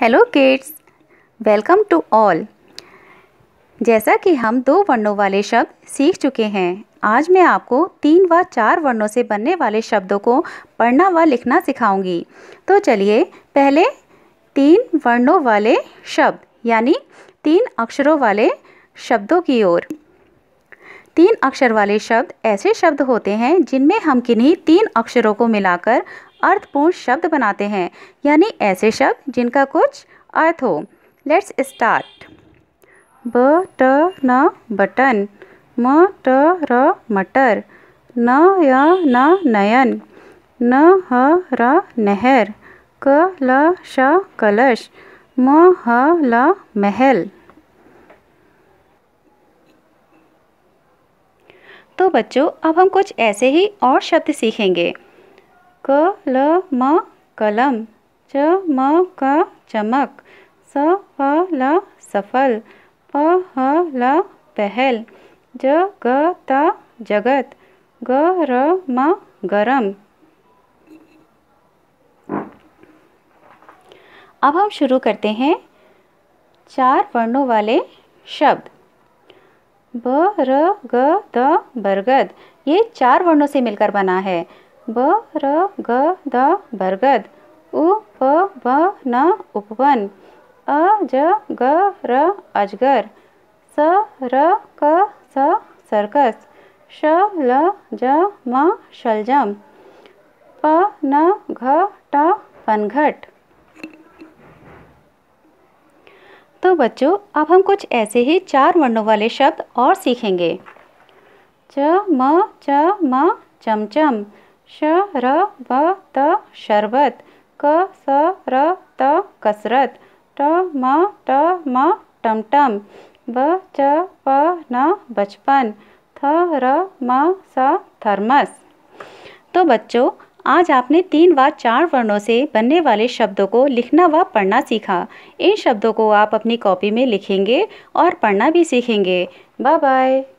hello kids welcome to all जैसा कि हम दो वर्णों वाले शब्द सीख चुके हैं आज मैं आपको तीन व चार वर्णों से बनने वाले शब्दों को पढ़ना व लिखना सिखाऊंगी तो चलिए पहले तीन वर्णों वाले शब्द यानी तीन अक्षरों वाले शब्दों की ओर तीन अक्षर वाले शब्द ऐसे शब्द होते हैं जिनमें हम किन्हीं तीन अक्षरों को मिलाकर अर्थपूर्ण शब्द बनाते हैं यानी ऐसे शब्द जिनका कुछ अर्थ हो लेट्स स्टार्ट ब ट न बटन म ट र मटर न य न नयन न ह र नहर क ल श कलश म ह ल महल तो बच्चों अब हम कुछ ऐसे ही और शब्द सीखेंगे क ल म कलम च म क चमक स फ ल सफल प ह ल पहल ज ग त जगत ग र म गरम अब हम शुरू करते हैं चार वर्णों वाले शब्द ब र ग द बरगद ये चार वर्णों से मिलकर बना है ब र ग द बरगद उ प ब न उपवन अ ज ग र अजगर स र क स सर्कस श ल ज म शलजम प न घ ट पनघट बच्चों अब हम कुछ ऐसे ही चार वर्णों वाले शब्द और सीखेंगे च म च म चम श र ब त शरबत क स र त कसरत ट म ट म टम ब च प न बचपन थ र म स थर्मस तो बच्चों आज आपने तीन व चार वर्णों से बनने वाले शब्दों को लिखना व पढ़ना सीखा इन शब्दों को आप अपनी कॉपी में लिखेंगे और पढ़ना भी सीखेंगे बाय बाय